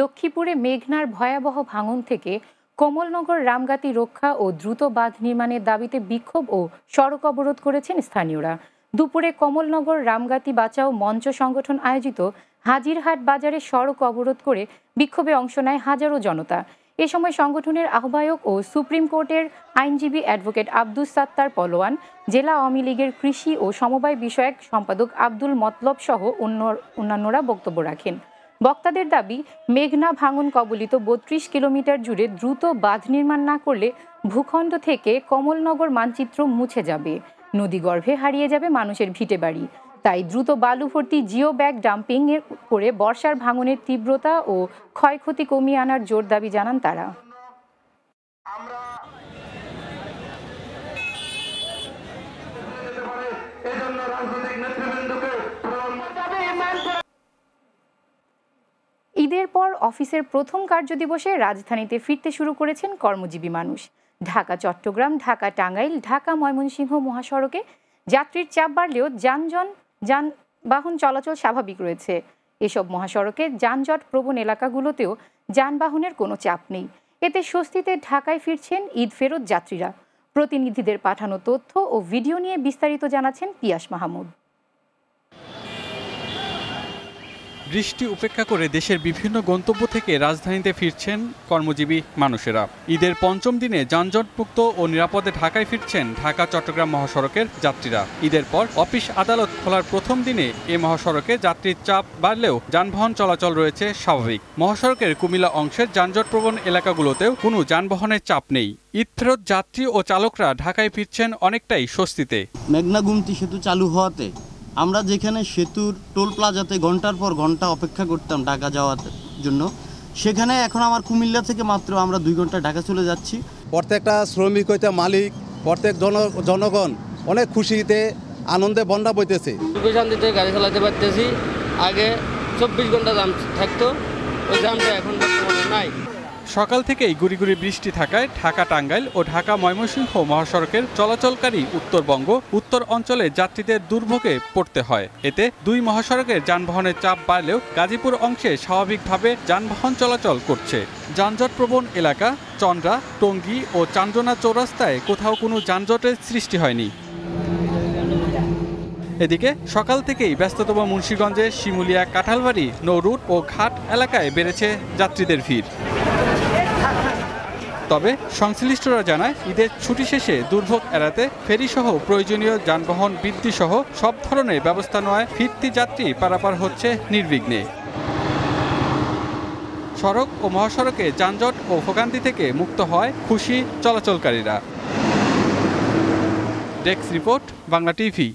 লক্ষ্মীপুরে মেঘনার ভয়াবহ ভাঙন থেকে কমলনগর রামগাতি রক্ষা ও দ্রুত বাঁধ নির্মাণের দাবিতে বিক্ষোভ ও সড়ক অবরোধ করেছেন স্থানীয়রা দুপুরে কমলনগর রামগাতি বাঁচাও মঞ্চ সংগঠন আয়োজিত হাজিরহাট বাজারে সড়ক অবরোধ করে বিক্ষোভে অংশ নেয় হাজারো জনতা এ সময় সংগঠনের আহ্বায়ক ও সুপ্রিম কোর্টের আইনজীবী অ্যাডভোকেট আব্দুল সাত্তার পলোয়ান জেলা আওয়ামী লীগের কৃষি ও সমবায় বিষয়ক সম্পাদক আব্দুল মতলব সহ অন্য অন্যান্যরা বক্তব্য রাখেন বক্তাদের দাবি মেঘনা ভাঙন কবলিত বত্রিশ কিলোমিটার জুড়ে দ্রুত বাঁধ নির্মাণ না করলে ভূখণ্ড থেকে কমলনগর মানচিত্র মুছে যাবে নদী গর্ভে হারিয়ে যাবে মানুষের ভিটে বাড়ি তাই দ্রুত বালু ভর্তি জিও ব্যাগ ডাম্পিং এর করে বর্ষার ভাঙনের তীব্রতা ও ক্ষয়ক্ষতি কমিয়ে আনার জোর দাবি জানান তারা রাজনৈতিক নেতৃবৃন্দকে ঈদের পর অফিসের প্রথম দিবসে রাজধানীতে ফিরতে শুরু করেছেন কর্মজীবী মানুষ ঢাকা চট্টগ্রাম ঢাকা টাঙ্গাইল ঢাকা ময়মনসিংহ মহাসড়কে যাত্রীর চাপ বাড়লেও যানজন যানবাহন চলাচল স্বাভাবিক রয়েছে এসব মহাসড়কে যানজট প্রবণ এলাকাগুলোতেও যানবাহনের কোনো চাপ নেই এতে স্বস্তিতে ঢাকায় ফিরছেন ঈদ ফেরত যাত্রীরা প্রতিনিধিদের পাঠানো তথ্য ও ভিডিও নিয়ে বিস্তারিত জানাচ্ছেন পিয়াস মাহমুদ বৃষ্টি উপেক্ষা করে দেশের বিভিন্ন গন্তব্য থেকে রাজধানীতে ফিরছেন কর্মজীবী মানুষেরা ঈদের পঞ্চম দিনে যানজটমুক্ত ও নিরাপদে ঢাকায় ফিরছেন ঢাকা চট্টগ্রাম মহাসড়কের যাত্রীরা ঈদের পর অফিস আদালত খোলার প্রথম দিনে এ মহাসড়কে যাত্রীর চাপ বাড়লেও যানবাহন চলাচল রয়েছে স্বাভাবিক মহাসড়কের কুমিল্লা অংশের যানজটপ্রবণ এলাকাগুলোতেও কোনো যানবাহনের চাপ নেই ঈদ যাত্রী ও চালকরা ঢাকায় ফিরছেন অনেকটাই স্বস্তিতে মেঘনা গুমতি সেতু চালু হওয়াতে আমরা যেখানে সেতুর টোল প্লাজাতে ঘন্টার পর ঘন্টা অপেক্ষা করতাম ঢাকা যাওয়ার জন্য সেখানে এখন আমার কুমিল্লা থেকে মাত্র আমরা দুই ঘন্টা ঢাকা চলে যাচ্ছি প্রত্যেকটা শ্রমিক হইতে মালিক প্রত্যেক জনগণ অনেক খুশিতে আনন্দে বন্যা বইতেছে সুখে শান্তিতে গাড়ি চালাতে পারতেছি আগে চব্বিশ ঘন্টা জাম থাকতো ওই জামটা এখন নাই সকাল থেকেই গুড়িগুড়ি বৃষ্টি থাকায় ঢাকা টাঙ্গাইল ও ঢাকা ময়মনসিংহ মহাসড়কের চলাচলকারী উত্তরবঙ্গ উত্তর অঞ্চলে যাত্রীদের দুর্ভোগে পড়তে হয় এতে দুই মহাসড়কের যানবাহনের চাপ বাড়লেও গাজীপুর অংশে স্বাভাবিকভাবে যানবাহন চলাচল করছে যানজটপ্রবণ এলাকা চন্দ্রা টঙ্গী ও চান্দনা চৌরাস্তায় কোথাও কোনো যানজটের সৃষ্টি হয়নি এদিকে সকাল থেকেই ব্যস্ততম মুন্সীগঞ্জের শিমুলিয়া কাঁঠালবাড়ি নৌরুট ও ঘাট এলাকায় বেড়েছে যাত্রীদের ভিড় তবে সংশ্লিষ্টরা জানায় ঈদের ছুটি শেষে দুর্ভোগ এড়াতে ফেরিসহ প্রয়োজনীয় যানবাহন বৃদ্ধিসহ সব ধরনের ব্যবস্থা নেওয়ায় ফিরতি যাত্রী পারাপার হচ্ছে নির্বিঘ্নে সড়ক ও মহাসড়কে যানজট ও ভোগান্তি থেকে মুক্ত হয় খুশি চলাচলকারীরা ডেস্ক রিপোর্ট বাংলা টিভি